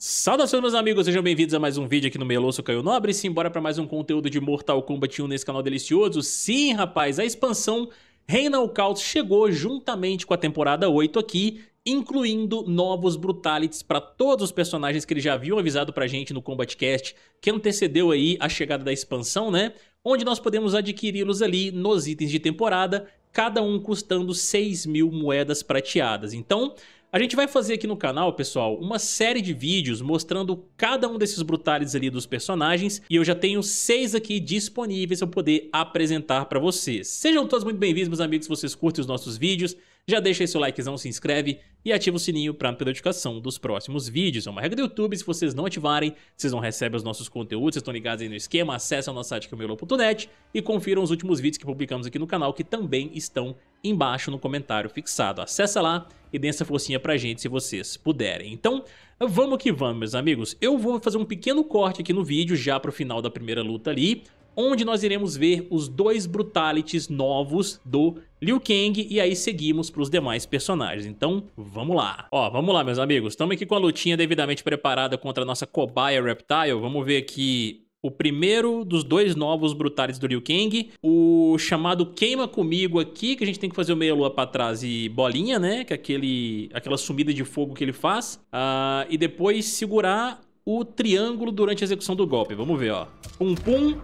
Saudações meus amigos, sejam bem-vindos a mais um vídeo aqui no Meloso sou Caio Nobre Se simbora para mais um conteúdo de Mortal Kombat 1 nesse canal delicioso. Sim, rapaz, a expansão Reina o Caos chegou juntamente com a temporada 8 aqui, incluindo novos Brutalities para todos os personagens que eles já haviam avisado pra gente no Combat Cast, que antecedeu aí a chegada da expansão, né? Onde nós podemos adquiri-los ali nos itens de temporada, cada um custando 6 mil moedas prateadas. Então, a gente vai fazer aqui no canal, pessoal, uma série de vídeos mostrando cada um desses brutales ali dos personagens e eu já tenho seis aqui disponíveis para poder apresentar para vocês. Sejam todos muito bem-vindos, meus amigos, se vocês curtem os nossos vídeos já deixa seu likezão, se inscreve e ativa o sininho para notificação dos próximos vídeos. É uma regra do YouTube, se vocês não ativarem, vocês não recebem os nossos conteúdos, vocês estão ligados aí no esquema, acessem o nosso site camelô.net e confiram os últimos vídeos que publicamos aqui no canal que também estão embaixo no comentário fixado. Acessa lá e dê essa forcinha pra gente se vocês puderem. Então, vamos que vamos, meus amigos. Eu vou fazer um pequeno corte aqui no vídeo já pro final da primeira luta ali, onde nós iremos ver os dois brutalities novos do Liu Kang e aí seguimos para os demais personagens. Então, vamos lá. Ó, vamos lá, meus amigos. Estamos aqui com a lutinha devidamente preparada contra a nossa cobaia Reptile. Vamos ver aqui o primeiro dos dois novos brutales do Liu Kang, o chamado Queima Comigo aqui, que a gente tem que fazer o meia-lua pra trás e bolinha, né? Que é aquele, aquela sumida de fogo que ele faz. Uh, e depois segurar o triângulo durante a execução do golpe. Vamos ver, ó. Pum, pum.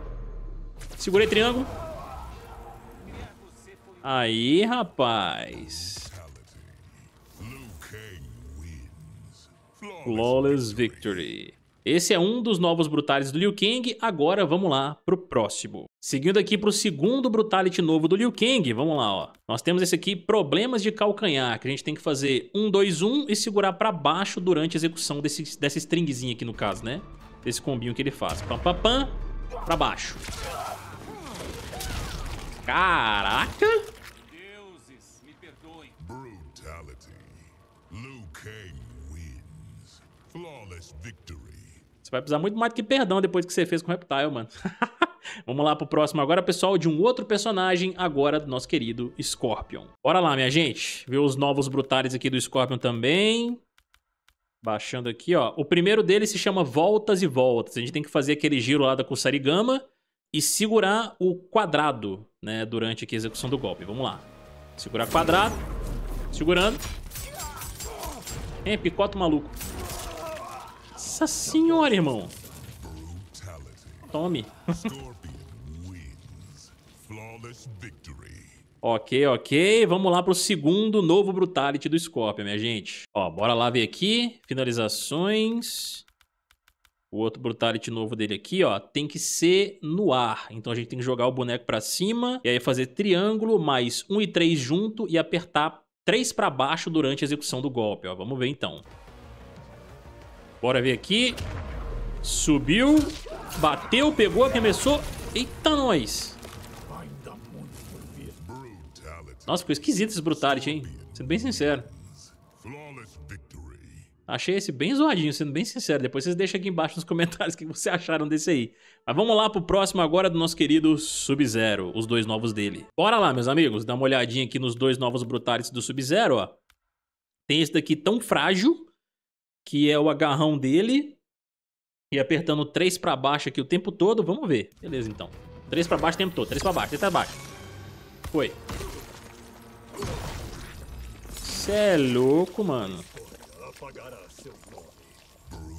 Segurei triângulo. Aí, rapaz. Flawless Victory. Esse é um dos novos Brutalities do Liu Kang, agora vamos lá pro próximo. Seguindo aqui pro segundo Brutality novo do Liu Kang, vamos lá, ó. Nós temos esse aqui, Problemas de Calcanhar, que a gente tem que fazer 1, 2, 1 e segurar pra baixo durante a execução desse, dessa stringzinha aqui no caso, né? Desse combinho que ele faz. Pam, pam, pam, pra baixo. Caraca! Deuses, me perdoem. Brutality. Liu Kang wins. Flawless victory. Você vai precisar muito mais do que perdão depois que você fez com o Reptile, mano. Vamos lá pro próximo agora, pessoal, de um outro personagem, agora do nosso querido Scorpion. Bora lá, minha gente. Ver os novos brutais aqui do Scorpion também. Baixando aqui, ó. O primeiro dele se chama Voltas e Voltas. A gente tem que fazer aquele giro lá da Kusarigama e segurar o quadrado, né, durante aqui a execução do golpe. Vamos lá. Segurar quadrado. Segurando. É, picota o maluco. Nossa senhora, irmão. Tome. ok, ok. Vamos lá pro segundo novo Brutality do Scorpion, minha gente. Ó, bora lá ver aqui. Finalizações o outro brutality novo dele aqui, ó, tem que ser no ar. Então a gente tem que jogar o boneco para cima e aí fazer triângulo mais 1 e 3 junto e apertar 3 para baixo durante a execução do golpe, ó. Vamos ver então. Bora ver aqui. Subiu, bateu, pegou, arremessou. Eita, nós! Nossa, ficou esquisito esse brutality, hein? Sendo bem sincero. Achei esse bem zoadinho, sendo bem sincero. Depois vocês deixam aqui embaixo nos comentários o que vocês acharam desse aí. Mas vamos lá pro próximo agora do nosso querido Sub-Zero, os dois novos dele. Bora lá, meus amigos, dá uma olhadinha aqui nos dois novos brutales do Sub-Zero, ó. Tem esse daqui tão frágil, que é o agarrão dele. E apertando 3 pra baixo aqui o tempo todo, vamos ver. Beleza, então. 3 pra baixo o tempo todo, 3 pra baixo, 3 pra baixo. Foi. Cê é louco, mano pagará seu nome.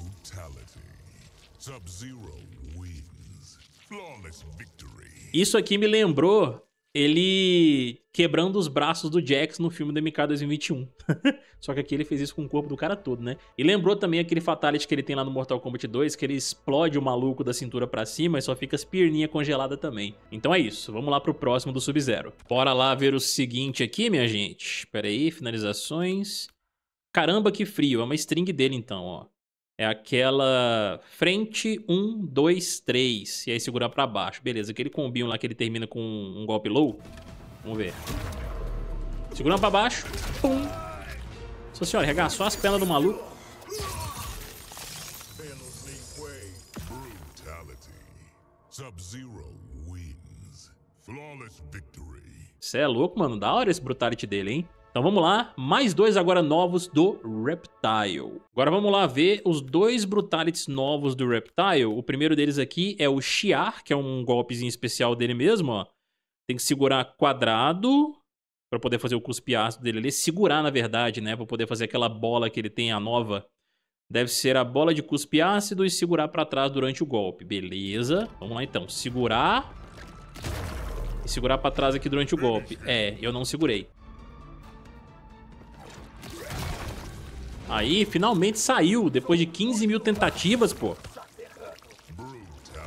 Isso aqui me lembrou ele quebrando os braços do Jax no filme do MK 2021. Só que aqui ele fez isso com o corpo do cara todo, né? E lembrou também aquele fatality que ele tem lá no Mortal Kombat 2, que ele explode o maluco da cintura para cima e só fica as perninhas congeladas também. Então é isso, vamos lá pro próximo do Sub-Zero. Bora lá ver o seguinte aqui, minha gente. Pera aí, finalizações. Caramba, que frio. É uma string dele, então, ó. É aquela frente 1, 2, 3. E aí segurar pra baixo. Beleza, aquele combinho lá que ele termina com um golpe low. Vamos ver. Segurando pra baixo. Pum. Nossa senhora, arregaçou as pernas do maluco. Você é louco, mano. Da hora esse brutality dele, hein? Então vamos lá, mais dois agora novos do Reptile. Agora vamos lá ver os dois Brutalities novos do Reptile. O primeiro deles aqui é o Shiar, que é um golpezinho especial dele mesmo, ó. Tem que segurar quadrado para poder fazer o cuspe ácido dele ali. Segurar, na verdade, né? Para poder fazer aquela bola que ele tem, a nova. Deve ser a bola de cuspe ácido e segurar para trás durante o golpe. Beleza. Vamos lá então. Segurar. E segurar para trás aqui durante o golpe. É, eu não segurei. Aí, finalmente saiu, depois de 15 mil tentativas, pô.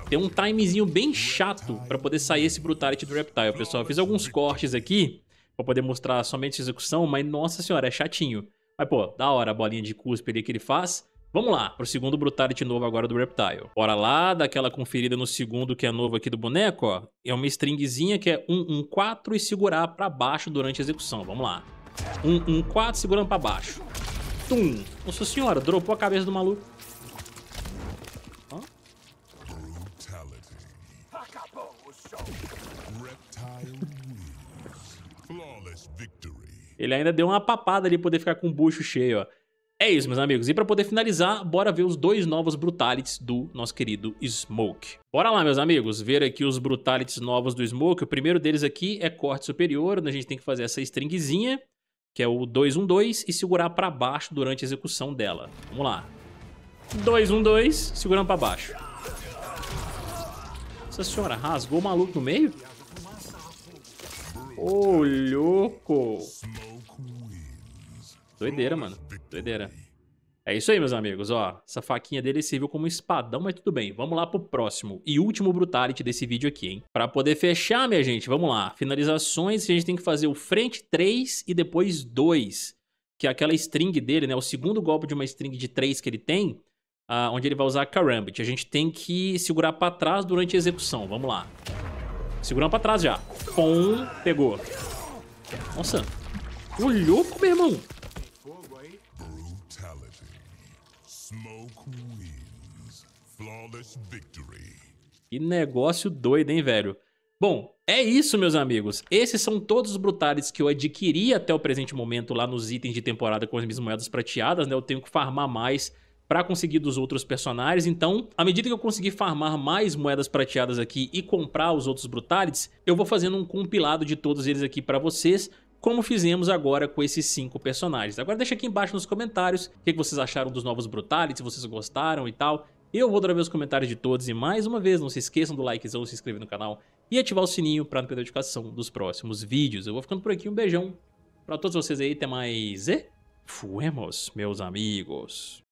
Tem um timezinho bem chato pra poder sair esse Brutality do Reptile, pessoal. Eu fiz alguns cortes aqui pra poder mostrar somente a execução, mas nossa senhora, é chatinho. Mas, pô, da hora a bolinha de cuspe ali que ele faz. Vamos lá, pro segundo Brutality novo agora do Reptile. Bora lá, dá aquela conferida no segundo que é novo aqui do boneco, ó. É uma stringzinha que é 1, 1, 4 e segurar pra baixo durante a execução. Vamos lá. 1, 1, 4, segurando pra baixo. Tum! Nossa senhora, dropou a cabeça do maluco. Hã? Ele ainda deu uma papada ali pra poder ficar com o bucho cheio, ó. É isso, meus amigos. E pra poder finalizar, bora ver os dois novos Brutalities do nosso querido Smoke. Bora lá, meus amigos, ver aqui os Brutalities novos do Smoke. O primeiro deles aqui é corte superior, onde a gente tem que fazer essa stringzinha que é o 212, e segurar para baixo durante a execução dela. Vamos lá. 212, segurando para baixo. Nossa senhora, rasgou o maluco no meio? Ô, oh, louco! Doideira, mano. Doideira. É isso aí, meus amigos. Ó, essa faquinha dele serviu como espadão, mas tudo bem. Vamos lá pro próximo e último brutality desse vídeo aqui, hein? Pra poder fechar, minha gente, vamos lá. Finalizações, a gente tem que fazer o frente 3 e depois 2. Que é aquela string dele, né? O segundo golpe de uma string de 3 que ele tem, uh, onde ele vai usar Karambit. A gente tem que segurar pra trás durante a execução. Vamos lá. Segurando pra trás já. Pum, pegou. Nossa. O louco, meu irmão. Que negócio doido, hein, velho? Bom, é isso, meus amigos. Esses são todos os brutales que eu adquiri até o presente momento lá nos itens de temporada com as minhas moedas prateadas, né? Eu tenho que farmar mais para conseguir dos outros personagens. Então, à medida que eu conseguir farmar mais moedas prateadas aqui e comprar os outros brutalities, eu vou fazendo um compilado de todos eles aqui para vocês, como fizemos agora com esses cinco personagens. Agora deixa aqui embaixo nos comentários o que vocês acharam dos novos Brutalities, se vocês gostaram e tal. Eu vou dar meus comentários de todos e mais uma vez, não se esqueçam do likezão, se inscrever no canal e ativar o sininho para não perder a notificação dos próximos vídeos. Eu vou ficando por aqui, um beijão para todos vocês aí, até mais e fuemos, meus amigos.